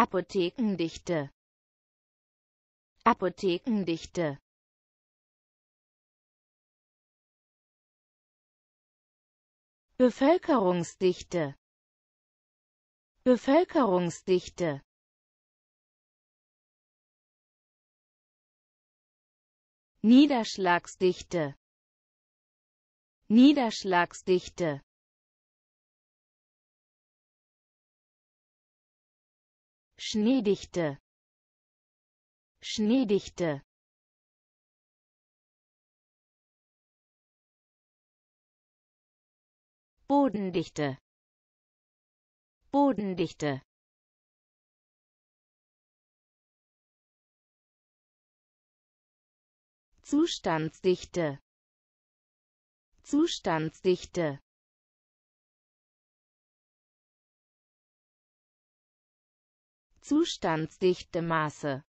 Apothekendichte Apothekendichte Bevölkerungsdichte Bevölkerungsdichte Niederschlagsdichte Niederschlagsdichte Schneedichte Schneedichte Bodendichte Bodendichte Zustandsdichte Zustandsdichte Zustandsdichte Maße